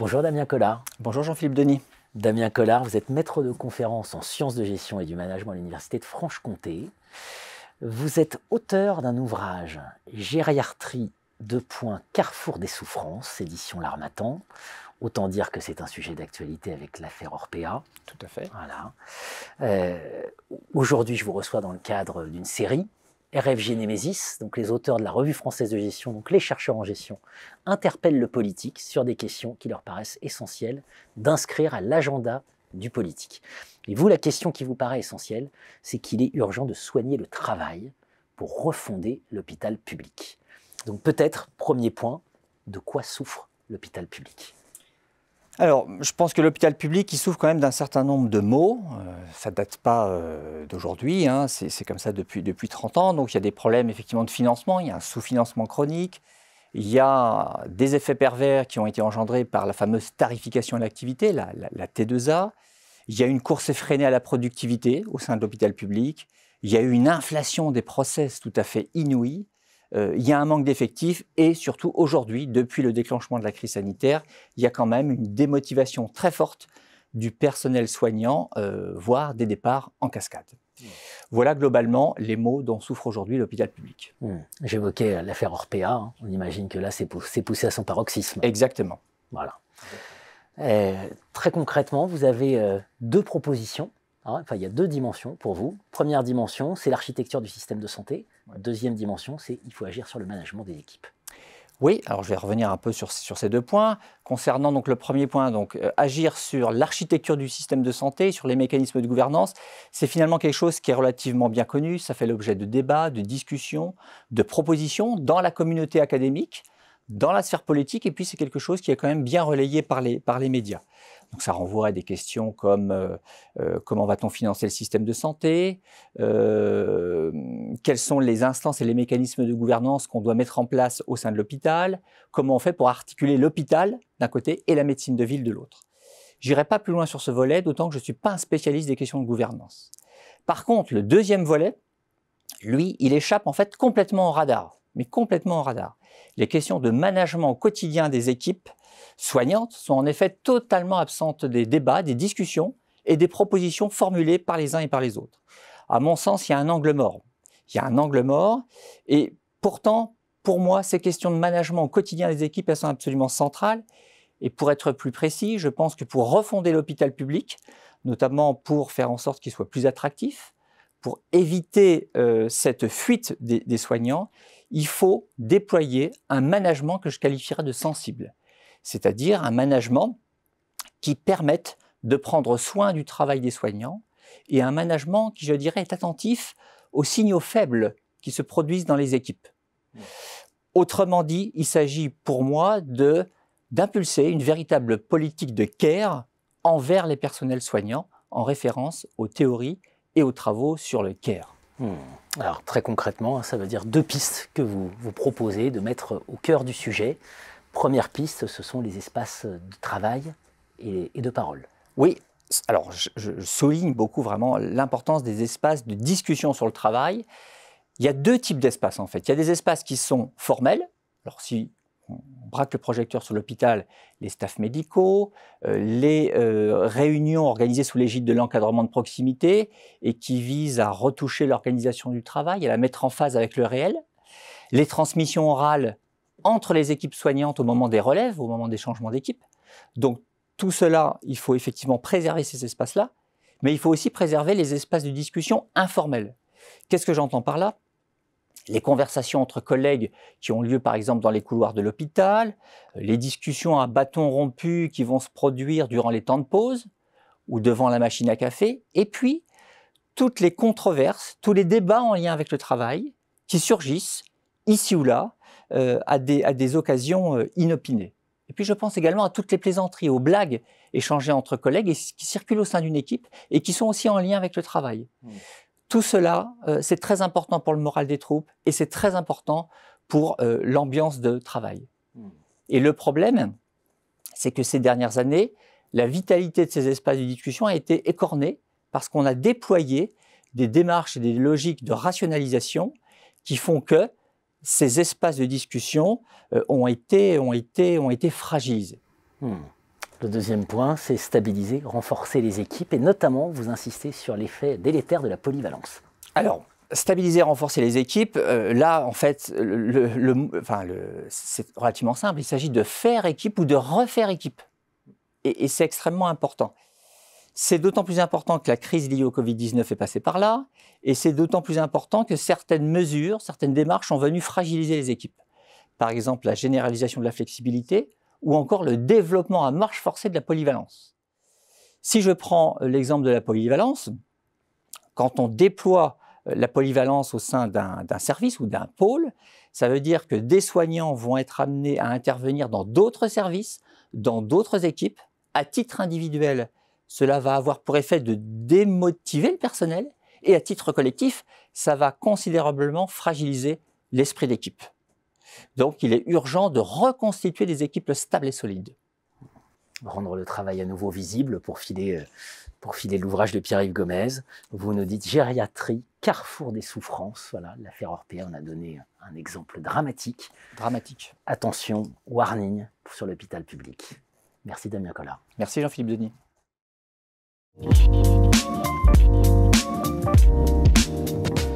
Bonjour Damien Collard. Bonjour Jean-Philippe Denis. Damien Collard, vous êtes maître de conférence en sciences de gestion et du management à l'Université de Franche-Comté. Vous êtes auteur d'un ouvrage Gériatrie de Carrefour des souffrances, édition L'Armatan. Autant dire que c'est un sujet d'actualité avec l'affaire Orpea. Tout à fait. Voilà. Euh, aujourd'hui, je vous reçois dans le cadre d'une série RFG Nemesis, donc les auteurs de la revue française de gestion, donc les chercheurs en gestion, interpellent le politique sur des questions qui leur paraissent essentielles d'inscrire à l'agenda du politique. Et vous, la question qui vous paraît essentielle, c'est qu'il est urgent de soigner le travail pour refonder l'hôpital public. Donc peut-être, premier point, de quoi souffre l'hôpital public alors, je pense que l'hôpital public, il souffre quand même d'un certain nombre de maux. Euh, ça ne date pas euh, d'aujourd'hui, hein. c'est comme ça depuis, depuis 30 ans. Donc, il y a des problèmes effectivement de financement, il y a un sous-financement chronique, il y a des effets pervers qui ont été engendrés par la fameuse tarification de l'activité, la, la T2A. Il y a une course effrénée à la productivité au sein de l'hôpital public. Il y a eu une inflation des process tout à fait inouïe. Euh, il y a un manque d'effectifs et surtout aujourd'hui, depuis le déclenchement de la crise sanitaire, il y a quand même une démotivation très forte du personnel soignant, euh, voire des départs en cascade. Mmh. Voilà globalement les mots dont souffre aujourd'hui l'hôpital public. Mmh. J'évoquais l'affaire Orpea, hein. on imagine que là c'est poussé à son paroxysme. Exactement. Voilà. Euh, très concrètement, vous avez deux propositions Hein, enfin, il y a deux dimensions pour vous. Première dimension, c'est l'architecture du système de santé. Deuxième dimension, c'est il faut agir sur le management des équipes. Oui, alors je vais revenir un peu sur, ces deux points. Concernant donc le premier point, donc euh, agir sur l'architecture du système de santé, sur les mécanismes de gouvernance, c'est finalement quelque chose qui est relativement bien connu. Ça fait l'objet de débats, de discussions, de propositions dans la communauté académique dans la sphère politique, et puis c'est quelque chose qui est quand même bien relayé par les, par les médias. Donc ça renvoie à des questions comme euh, euh, comment va-t-on financer le système de santé euh, Quelles sont les instances et les mécanismes de gouvernance qu'on doit mettre en place au sein de l'hôpital Comment on fait pour articuler l'hôpital d'un côté et la médecine de ville de l'autre J'irai pas plus loin sur ce volet, d'autant que je ne suis pas un spécialiste des questions de gouvernance. Par contre, le deuxième volet, lui, il échappe en fait complètement au radar mais complètement au radar. Les questions de management quotidien des équipes soignantes sont en effet totalement absentes des débats, des discussions et des propositions formulées par les uns et par les autres. À mon sens, il y a un angle mort. Il y a un angle mort et pourtant, pour moi, ces questions de management quotidien des équipes, elles sont absolument centrales. Et pour être plus précis, je pense que pour refonder l'hôpital public, notamment pour faire en sorte qu'il soit plus attractif, pour éviter euh, cette fuite des, soignants, il faut déployer un management que je qualifierais de sensible, c'est-à-dire un management qui permette de prendre soin du travail des soignants et un management qui, je dirais, est attentif aux signaux faibles qui se produisent dans les équipes. Autrement dit, il s'agit pour moi d'impulser une véritable politique de care envers les personnels soignants en référence aux théories aux travaux sur le Caire. Hmm. Alors très concrètement, ça veut dire deux pistes que vous, vous proposez de mettre au cœur du sujet. Première piste, ce sont les espaces de travail et, de parole. Oui, alors je, je souligne beaucoup vraiment l'importance des espaces de discussion sur le travail. Il y a deux types d'espaces en fait. Il y a des espaces qui sont formels. Alors si on braque le projecteur sur l'hôpital, les staffs médicaux, euh, les euh, réunions organisées sous l'égide de l'encadrement de proximité et qui visent à retoucher l'organisation du travail, à la mettre en phase avec le réel, les transmissions orales entre les équipes soignantes au moment des relèves, au moment des changements d'équipe. Donc tout cela, il faut effectivement préserver ces espaces-là, mais il faut aussi préserver les espaces de discussion informels. Qu'est-ce que j'entends par là les conversations entre collègues qui ont lieu par exemple dans les couloirs de l'hôpital, euh, les discussions à bâton rompu qui vont se produire durant les temps de pause ou devant la machine à café, et puis toutes les controverses, tous les débats en lien avec le travail qui surgissent ici ou là euh, à, des, à, des, occasions euh, inopinées. Et puis je pense également à toutes les plaisanteries, aux blagues échangées entre collègues et qui circulent au sein d'une équipe et qui sont aussi en lien avec le travail. Mmh. Tout cela, euh, c'est très important pour le moral des troupes et c'est très important pour euh, l'ambiance de travail. Hmm. Et le problème, c'est que ces dernières années, la vitalité de ces espaces de discussion a été écornée parce qu'on a déployé des démarches et des logiques de rationalisation qui font que ces espaces de discussion euh, ont, été, ont, été, ont été hmm. Le deuxième point, c'est stabiliser, renforcer les équipes et notamment vous insistez sur l'effet délétère de la polyvalence. Alors, stabiliser, renforcer les équipes, euh, là, en fait, c'est relativement simple. Il s'agit de faire équipe ou de refaire équipe. Et, c'est extrêmement important. C'est d'autant plus important que la crise liée au Covid-19 est passée par là, et c'est d'autant plus important que certaines mesures, certaines démarches ont venu fragiliser les équipes. Par exemple, la généralisation de la flexibilité, ou encore le développement à marche forcée de la polyvalence. Si je prends l'exemple de la polyvalence, quand on déploie euh, la polyvalence au sein d'un service ou d'un pôle, ça veut dire que des soignants vont être amenés à intervenir dans d'autres services, dans d'autres équipes, à titre individuel. Cela va avoir pour effet de démotiver le personnel et à titre collectif, ça va considérablement fragiliser l'esprit d'équipe. Donc il est urgent de reconstituer des équipes stables et solides. Rendre le travail à nouveau visible pour filer, euh, l'ouvrage de Pierre-Yves Gomez. Vous nous dites gériatrie, carrefour des souffrances. Voilà, l'affaire Orpea on a donné un exemple dramatique. Dramatique. Attention, warning sur l'hôpital public. Merci Damien Collard. Merci Jean-Philippe Denis.